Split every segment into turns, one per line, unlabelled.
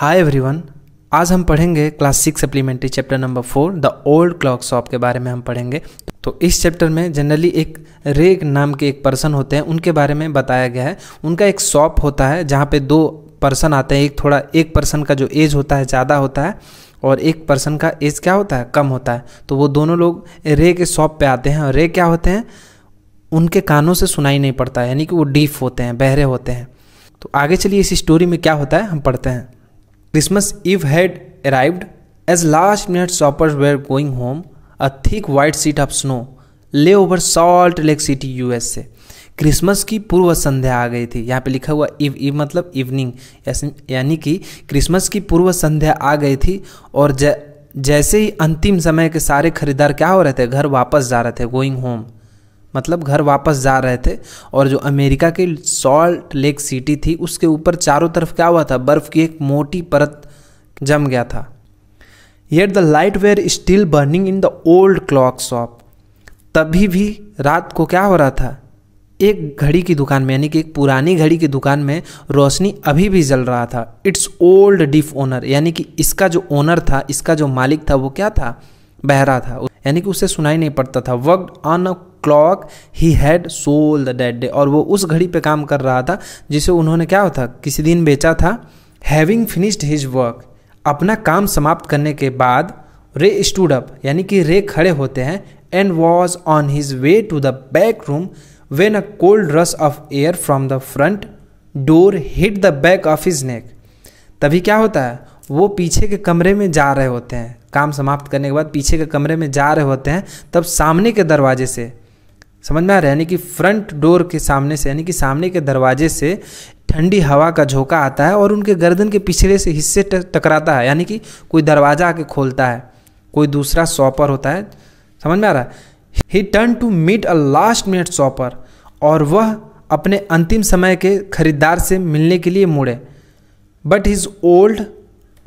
Hi everyone आज हम पढ़ेंगे class six supplementary chapter number four the old clock shop के बारे में हम पढ़ेंगे तो इस चैप्टर में जनरली एक रेग नाम के एक पर्सन होते हैं उनके बारे में बताया गया है उनका एक शॉप होता है जहाँ पे दो पर्सन आते हैं एक थोड़ा एक पर्सन का जो एज होता है ज़्यादा होता है और एक पर्सन का एज क्या होता है कम होता है तो वो दोनों लोग रे के शॉप पे आते हैं और रे क्या होते हैं उनके कानों से सुनाई नहीं पड़ता यानी कि वो डीफ होते हैं बहरे होते हैं तो आगे चलिए इस स्टोरी में क्या होता है हम पढ़ते हैं Christmas eve had arrived as last minute shoppers were going home a thick white sheet of snow lay over Salt Lake City से क्रिसमस की पूर्व संध्या आ गई थी यहाँ पे लिखा हुआ इव इव मतलब इवनिंग यानी कि क्रिसमस की पूर्व संध्या आ गई थी और ज, जैसे ही अंतिम समय के सारे खरीदार क्या हो रहे थे घर वापस जा रहे थे गोइंग होम मतलब घर वापस जा रहे थे और जो अमेरिका की सॉल्ट लेक सिटी थी उसके ऊपर चारों तरफ क्या हुआ था बर्फ़ की एक मोटी परत जम गया था yet the light were still burning in the old clock shop तभी भी रात को क्या हो रहा था एक घड़ी की दुकान में यानी कि एक पुरानी घड़ी की दुकान में रोशनी अभी भी जल रहा था इट्स ओल्ड डिफ ओनर यानी कि इसका जो ओनर था इसका जो मालिक था वो क्या था बहरा था यानी कि उसे सुनाई नहीं पड़ता था work on a clock he had sold the dead day और वो उस घड़ी पे काम कर रहा था जिसे उन्होंने क्या होता किसी दिन बेचा था हैविंग फिनिश्ड हिज वर्क अपना काम समाप्त करने के बाद रे स्टूड अप यानी कि रे खड़े होते हैं and was on his way to the back room when a cold rush of air from the front door hit the back of his neck तभी क्या होता है वो पीछे के कमरे में जा रहे होते हैं काम समाप्त करने के बाद पीछे के कमरे में जा रहे होते हैं तब सामने के दरवाजे से समझ में आ रहा है यानी कि फ्रंट डोर के सामने से यानी कि सामने के दरवाजे से ठंडी हवा का झोंका आता है और उनके गर्दन के पिछले से हिस्से टकराता है यानी कि कोई दरवाज़ा आके खोलता है कोई दूसरा सॉपर होता है समझ में आ रहा है he turn to meet a last minute shopper और वह अपने अंतिम समय के खरीदार से मिलने के लिए मुड़े but his old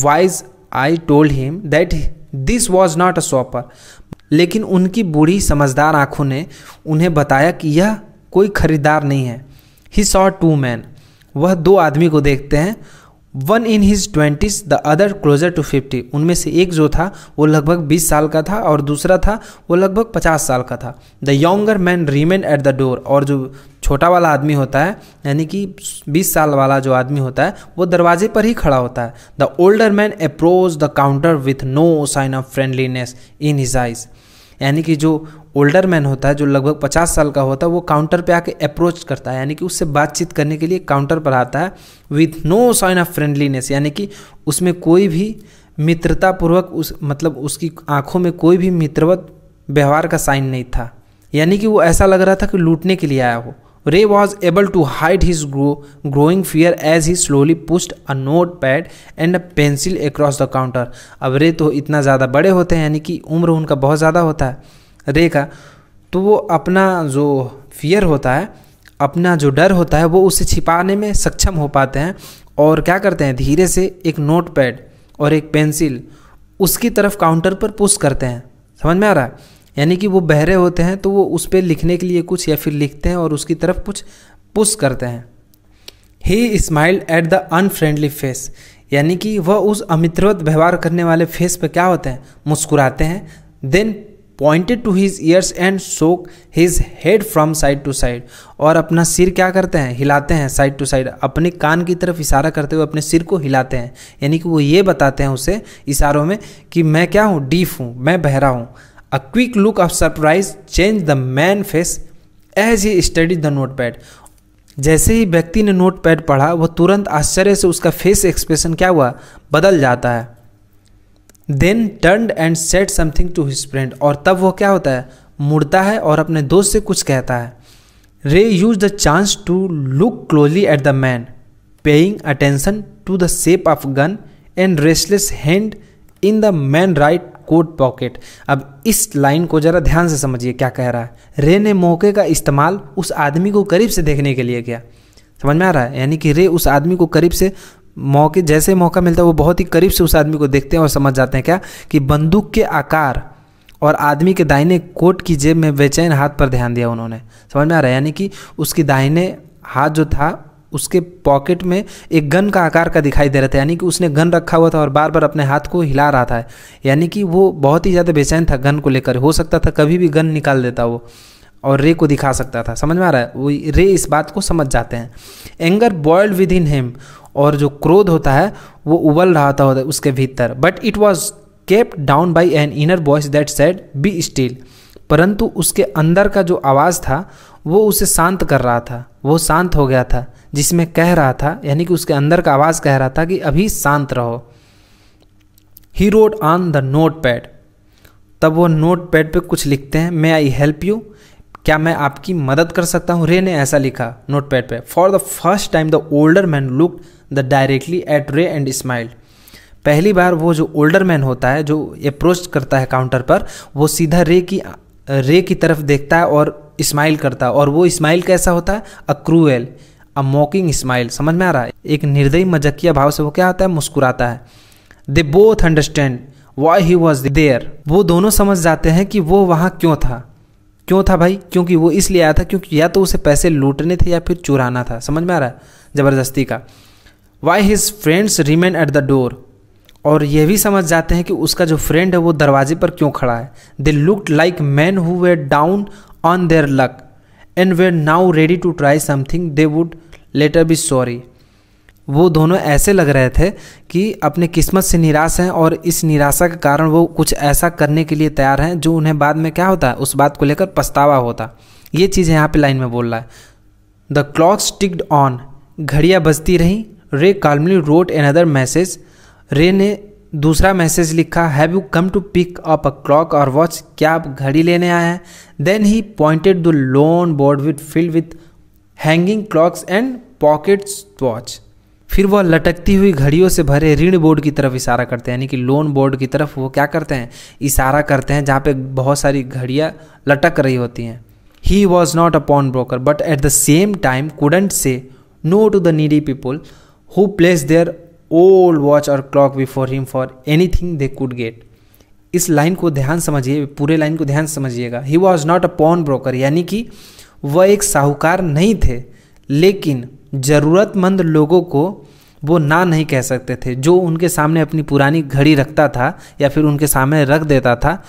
wise eye told him that this was not a shopper लेकिन उनकी बूढ़ी समझदार आंखों ने उन्हें बताया कि यह कोई खरीदार नहीं है ही सॉ टू मैन वह दो आदमी को देखते हैं one in his twenties the other closer to fifty उनमें से एक जो था वो लगभग बीस साल का था और दूसरा था वो लगभग पचास साल का था the younger man remain at the door और जो छोटा वाला आदमी होता है यानी कि बीस साल वाला जो आदमी होता है वो दरवाजे पर ही खड़ा होता है the older man approach the counter with no sign of friendliness in his eyes यानी कि जो ओल्डर मैन होता है जो लगभग पचास साल का होता है वो काउंटर पे आके अप्रोच करता है यानी कि उससे बातचीत करने के लिए काउंटर पर आता है with no sign of friendliness यानी कि उसमें कोई भी मित्रतापूर्वक उस मतलब उसकी आंखों में कोई भी मित्रवत व्यवहार का साइन नहीं था यानी कि वो ऐसा लग रहा था कि लूटने के लिए आया हो Ray was able to hide his grow growing fear as he slowly pushed a note pad and a pencil across the counter अब रे तो इतना ज़्यादा बड़े होते हैं यानी कि उम्र उनका बहुत ज़्यादा होता है रे का तो वो अपना जो फियर होता है अपना जो डर होता है वो उसे छिपाने में सक्षम हो पाते हैं और क्या करते हैं धीरे से एक नोट पैड और एक पेंसिल उसकी तरफ काउंटर पर पुश करते हैं समझ में आ रहा है यानी कि वो बहरे होते हैं तो वो उस पर लिखने के लिए कुछ या फिर लिखते हैं और उसकी तरफ कुछ पुश करते हैं he smiled at the unfriendly face यानी कि वह उस अमित्रवत व्यवहार करने वाले फेस पर क्या होते हैं मुस्कुराते हैं then pointed to his ears and shook his head from side to side और अपना सिर क्या करते हैं हिलाते हैं साइड टू साइड अपने कान की तरफ इशारा करते हुए अपने सिर को हिलाते हैं यानी कि वो ये बताते हैं उसे इशारों में कि मैं क्या हूँ डीफ हूँ मैं बहरा हूँ a quick look of surprise change the man face as he study the note pad जैसे ही व्यक्ति ने नोट पैड पढ़ा वह तुरंत आश्चर्य से उसका फेस एक्सप्रेशन क्या हुआ बदल जाता है then turn and said something to his friend और तब वो क्या होता है मुड़ता है और अपने दोस्त से कुछ कहता है Ray use the chance to look closely at the man paying attention to the shape of gun and restless hand in the man right coat pocket अब इस लाइन को ज़रा ध्यान से समझिए क्या कह रहा है रे ने मौके का इस्तेमाल उस आदमी को करीब से देखने के लिए किया समझ में आ रहा है यानी कि रे उस आदमी को करीब से मौके जैसे मौका मिलता है वो बहुत ही करीब से उस आदमी को देखते हैं और समझ जाते हैं क्या कि बंदूक के आकार और आदमी के दाहिने कोट की जेब में बेचैन हाथ पर ध्यान दिया उन्होंने समझ में आ रहा है यानी कि उसकी दाहिने हाथ जो था उसके पॉकेट में एक गन का आकार का दिखाई दे रहा था यानी कि उसने गन रखा हुआ था और बार बार अपने हाथ को हिला रहा था यानी कि वो बहुत ही ज़्यादा बेचैन था गन को लेकर हो सकता था कभी भी गन निकाल देता वो और रे को दिखा सकता था समझ में आ रहा है वो रे इस बात को समझ जाते हैं anger boiled within him और जो क्रोध होता है वो उबल रहा था उसके भीतर but it was kept down by an inner voice that said be still परंतु उसके अंदर का जो आवाज़ था वो उसे शांत कर रहा था वो शांत हो गया था जिसमें कह रहा था यानी कि उसके अंदर का आवाज़ कह रहा था कि अभी शांत रहो he wrote on the note pad तब वो नोट पैड पर कुछ लिखते हैं मे आई हेल्प यू क्या मैं आपकी मदद कर सकता हूँ रे ने ऐसा लिखा नोट पैड पर for the first time the older man look the directly at Ray and smiled पहली बार वो जो ओल्डर मैन होता है जो अप्रोच करता है काउंटर पर वो सीधा रे की रे की तरफ देखता है और स्माइल करता है और वो स्माइल कैसा होता है अ क्रूएल अ मॉकिंग स्माइल समझ में आ रहा है एक निर्दयी मजकिया भाव से वो क्या होता है मुस्कुराता है they both understand why he was there वो दोनों समझ जाते हैं कि वो वहाँ क्यों था क्यों था भाई क्योंकि वो इसलिए आया था क्योंकि या तो उसे पैसे लूटने थे या फिर चुराना था समझ में आ रहा है ज़बरदस्ती का why his friends remain at the door और यह भी समझ जाते हैं कि उसका जो फ्रेंड है वो दरवाजे पर क्यों खड़ा है they looked like men who were down on their luck and were now ready to try something they would later be sorry वो दोनों ऐसे लग रहे थे कि अपने किस्मत से निराश हैं और इस निराशा के कारण वो कुछ ऐसा करने के लिए तैयार हैं जो उन्हें बाद में क्या होता है उस बात को लेकर पछतावा होता ये चीज़ यहाँ पे लाइन में बोल रहा है द क्लॉक स्टिक्ड ऑन घड़ियाँ बजती रहीं रे कालमली रोट एनदर मैसेज रे ने दूसरा मैसेज लिखा have you come to pick up a clock और वॉच क्या आप घड़ी लेने आए हैं then he pointed the long board with filled with hanging clocks and pockets watch फिर वह लटकती हुई घड़ियों से भरे ऋण बोर्ड की तरफ इशारा करते हैं यानी कि लोन बोर्ड की तरफ वो क्या करते हैं इशारा करते हैं जहाँ पे बहुत सारी घड़ियाँ लटक रही होती हैं he was not a pawn broker but at the same time couldn't say no to the needy people who place their old watch और clock before him for anything they could get इस line को ध्यान समझिए पूरे line को ध्यान समझिएगा he was not a pawn broker यानी कि वह एक साहूकार नहीं थे लेकिन ज़रूरतमंद लोगों को वो ना नहीं कह सकते थे जो उनके सामने अपनी पुरानी घड़ी रखता था या फिर उनके सामने रख देता था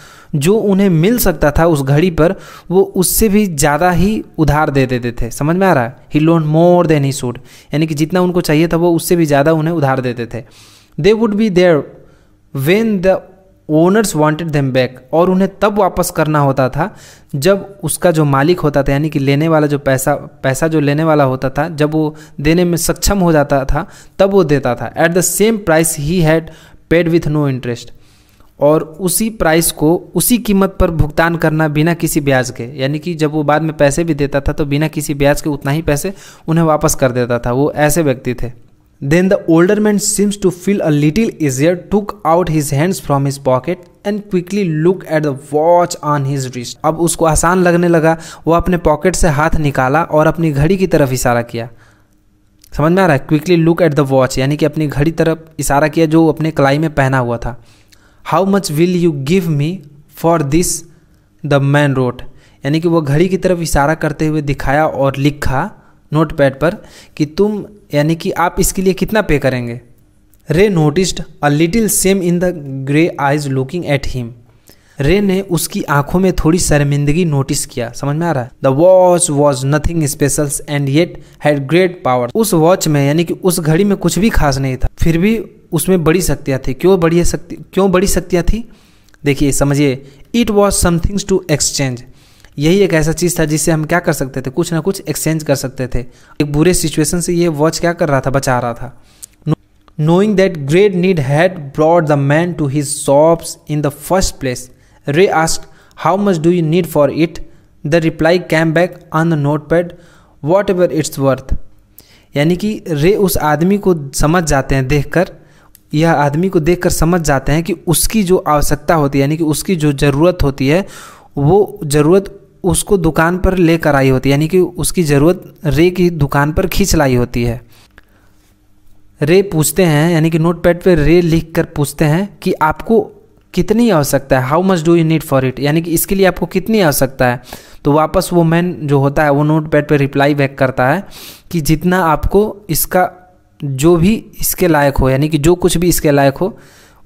जो उन्हें मिल सकता था उस घड़ी पर वो उससे भी ज़्यादा ही उधार दे देते थे समझ में आ रहा है ही लोन मोर देन ही सूड यानी कि जितना उनको चाहिए था वो उससे भी ज़्यादा उन्हें उधार देते थे they would be there when the owners wanted them back और उन्हें तब वापस करना होता था जब उसका जो मालिक होता था यानी कि लेने वाला जो पैसा पैसा जो लेने वाला होता था जब वो देने में सक्षम हो जाता था तब वो देता था at the same price he had paid with no interest और उसी प्राइस को उसी कीमत पर भुगतान करना बिना किसी ब्याज के यानी कि जब वो बाद में पैसे भी देता था तो बिना किसी ब्याज के उतना ही पैसे उन्हें वापस कर देता था वो ऐसे व्यक्ति थे Then the older man seems to feel a little easier, took out his hands from his pocket and quickly look at the watch on his wrist अब उसको आसान लगने लगा वो अपने पॉकेट से हाथ निकाला और अपनी घड़ी की तरफ इशारा किया समझ में आ रहा है quickly look at the watch यानी कि अपनी घड़ी तरफ इशारा किया जो अपने कलाई में पहना हुआ था how much will you give me for this the man wrote यानी कि वो घड़ी की तरफ इशारा करते हुए दिखाया और लिखा नोट पैड पर कि तुम यानी कि आप इसके लिए कितना पे करेंगे Ray noticed a little shame in the grey eyes looking at him Ray ने उसकी आंखों में थोड़ी शर्मिंदगी नोटिस किया समझ में आ रहा है the watch was nothing special and yet had great power उस वॉच में यानी कि उस घड़ी में कुछ भी खास नहीं था फिर भी उसमें बड़ी शक्तियाँ थी क्यों बड़ी शक्ति क्यों बड़ी शक्तियाँ थी देखिए समझिए it was somethings to exchange यही एक ऐसा चीज़ था जिससे हम क्या कर सकते थे कुछ ना कुछ एक्सचेंज कर सकते थे एक बुरे सिचुएशन से ये वॉच क्या कर रहा था बचा रहा था knowing that great need had brought the man to his shops in the first place Ray ask how much do you need for it the reply came back on the note pad whatever it's worth यानी कि रे उस आदमी को समझ जाते हैं देखकर यह आदमी को देखकर समझ जाते हैं कि उसकी जो आवश्यकता होती है यानी कि उसकी जो ज़रूरत होती है वो ज़रूरत उसको दुकान पर लेकर आई होती है यानी कि उसकी ज़रूरत रे की दुकान पर खींच लाई होती है रे पूछते हैं यानी कि नोट पैड पर रे लिख कर पूछते हैं कि आपको कितनी आवश्यकता है how much do you need for it यानी कि इसके लिए आपको कितनी आवश्यकता है तो वापस वो मैन जो होता है वो नोट पैड पर रिप्लाई बैक करता है कि जितना आपको इसका जो भी इसके लायक हो यानी कि जो कुछ भी इसके लायक हो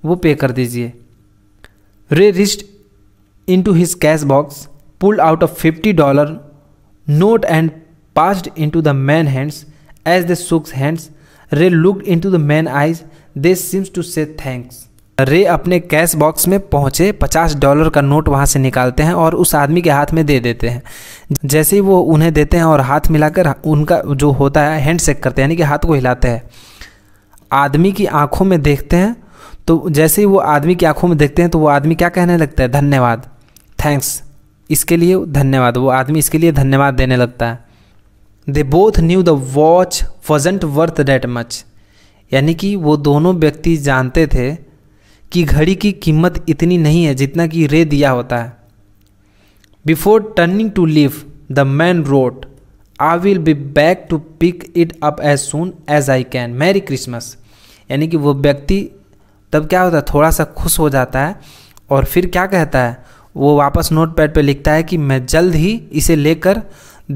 वो पे कर दीजिए Ray reached into his cash box pulled out a dollar note and passed into the man's hands. As they shook hands, Ray looked into the man's eyes. They seemed to say thanks. रे अपने cash box में पहुंचे पचास dollar का note वहां से निकालते हैं और उस आदमी के हाथ में दे देते हैं जैसे ही वो उन्हें देते हैं और हाथ मिलाकर उनका जो होता है हैंड शेक करते हैं यानी कि हाथ को हिलाते हैं आदमी की आंखों में देखते हैं तो जैसे ही वो आदमी की आंखों में देखते हैं तो वो आदमी क्या कहने लगता है धन्यवाद थैंक्स इसके लिए धन्यवाद वो आदमी इसके लिए धन्यवाद देने लगता है they both knew the watch wasn't worth that much यानी कि वो दोनों व्यक्ति जानते थे कि घड़ी की कीमत इतनी नहीं है जितना कि रे दिया होता है before turning to leave the man wrote I will be back to pick it up as soon as I can merry Christmas यानी कि वो व्यक्ति तब क्या होता है थोड़ा सा खुश हो जाता है और फिर क्या कहता है वो वापस नोट पैड पर लिखता है कि मैं जल्द ही इसे लेकर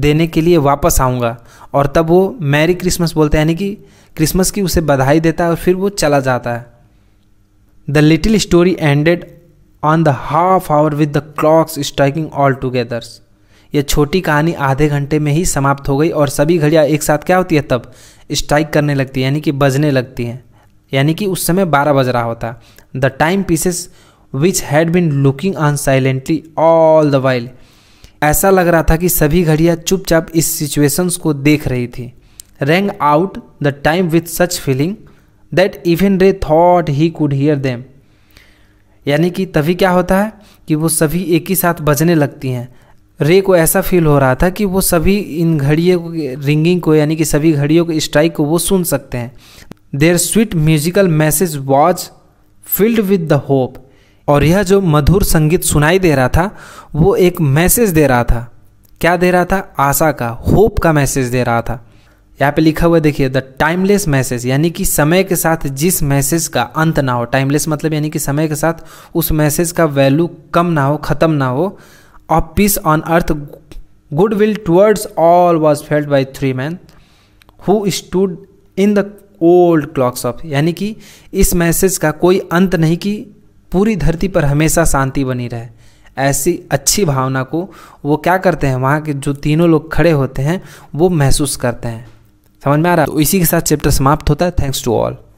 देने के लिए वापस आऊँगा और तब वो मैरी क्रिसमस बोलते हैं यानी कि क्रिसमस की उसे बधाई देता है और फिर वो चला जाता है the little story ended on the half hour with the clocks striking all togethers यह छोटी कहानी आधे घंटे में ही समाप्त हो गई और सभी घड़ियाँ एक साथ क्या होती है तब स्ट्राइक करने लगती है यानी कि बजने लगती हैं यानी कि उस समय बारह बज रहा होता the time pieces which had been looking on silently all the while ऐसा लग रहा था कि सभी घड़ियाँ चुपचाप इस सिचुएशंस को देख रही थी rang out the time with such feeling that even Ray thought he could hear them यानी कि तभी क्या होता है कि वो सभी एक ही साथ बजने लगती हैं रे को ऐसा फील हो रहा था कि वो सभी इन घड़ियों को रिंगिंग को यानी कि सभी घड़ियों के स्ट्राइक को वो सुन सकते हैं their sweet musical message was filled with the hope और यह जो मधुर संगीत सुनाई दे रहा था वो एक मैसेज दे रहा था क्या दे रहा था आशा का होप का मैसेज दे रहा था यहाँ पे लिखा हुआ देखिए द टाइमलेस मैसेज यानी कि समय के साथ जिस मैसेज का अंत ना हो टाइमलेस मतलब यानी कि समय के साथ उस मैसेज का वैल्यू कम ना हो ख़त्म ना हो of peace on earth good will towards all was felt by three men who stood in the old clocks of यानी कि इस मैसेज का कोई अंत नहीं कि पूरी धरती पर हमेशा शांति बनी रहे ऐसी अच्छी भावना को वो क्या करते हैं वहाँ के जो तीनों लोग खड़े होते हैं वो महसूस करते हैं समझ में आ रहा है तो इसी के साथ चैप्टर समाप्त होता है थैंक्स टू ऑल